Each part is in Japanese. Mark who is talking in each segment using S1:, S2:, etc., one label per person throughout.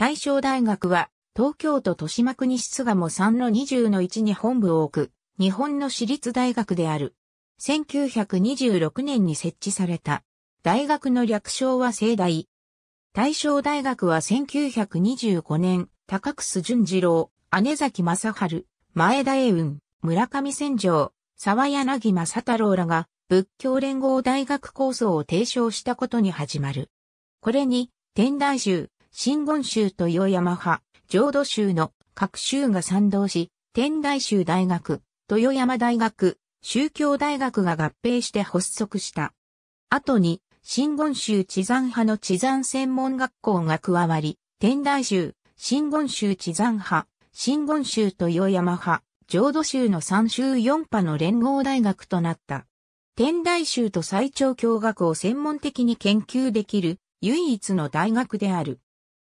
S1: 大正大学は、東京都豊島区西巣鴨3の20の1に本部を置く、日本の私立大学である。1926年に設置された。大学の略称は盛大。大正大学は1925年、高楠淳二郎、姉崎正春、前田英雲、村上千丈、沢柳正太郎らが、仏教連合大学構想を提唱したことに始まる。これに、天台宗、真言宗と与山派、浄土宗の各宗が賛同し、天台宗大学、豊山大学、宗教大学が合併して発足した。後に、真言宗地山派の地山専門学校が加わり、天台宗、真言宗地山派、真言宗と岩山派、浄土宗の三宗四派の連合大学となった。天台宗と最長教学を専門的に研究できる唯一の大学である。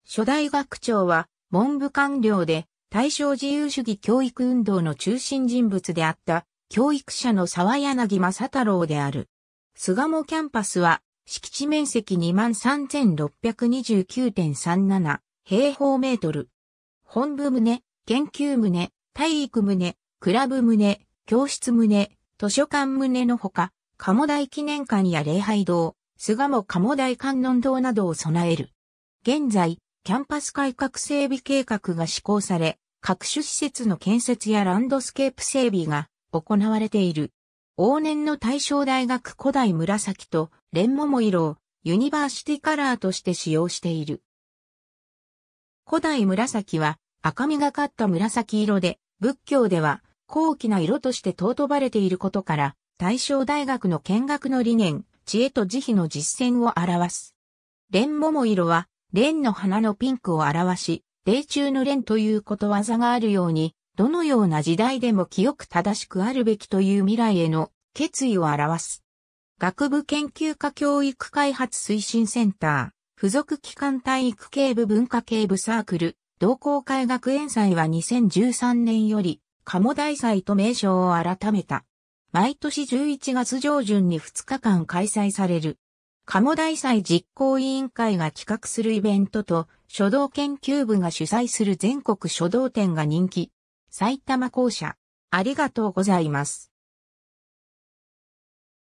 S1: 初代学長は文部官僚で大正自由主義教育運動の中心人物であった教育者の沢柳正太郎である。菅野キャンパスは敷地面積23,629.37平方メートル。本部棟、研究棟、体育棟、クラブ棟、教室棟、図書館棟のほか、鴨台記念館や礼拝堂、菅野鴨台観音堂などを備える。現在、キャンパス改革整備計画が施行され、各種施設の建設やランドスケープ整備が行われている。往年の大正大学古代紫とレンモモ色をユニバーシティカラーとして使用している。古代紫は赤みがかった紫色で仏教では高貴な色として尊ばれていることから大正大学の見学の理念、知恵と慈悲の実践を表す。レンモモ色は蓮の花のピンクを表し、霊中の蓮ということわざがあるように、どのような時代でも清く正しくあるべきという未来への決意を表す。学部研究科教育開発推進センター、付属機関体育系部文化系部サークル、同好会学園祭は2013年より、鴨大祭と名称を改めた。毎年11月上旬に2日間開催される。鴨大祭実行委員会が企画するイベントと、書道研究部が主催する全国書道展が人気。埼玉校舎、ありがとうございます。